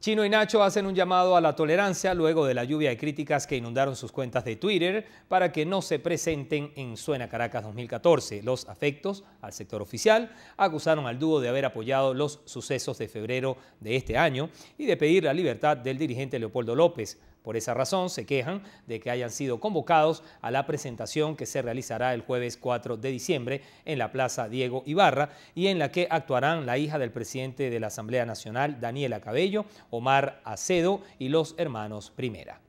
Chino y Nacho hacen un llamado a la tolerancia luego de la lluvia de críticas que inundaron sus cuentas de Twitter para que no se presenten en Suena Caracas 2014. Los afectos al sector oficial acusaron al dúo de haber apoyado los sucesos de febrero de este año y de pedir la libertad del dirigente Leopoldo López. Por esa razón se quejan de que hayan sido convocados a la presentación que se realizará el jueves 4 de diciembre en la Plaza Diego Ibarra y en la que actuarán la hija del presidente de la Asamblea Nacional, Daniela Cabello, Omar Acedo y los hermanos Primera.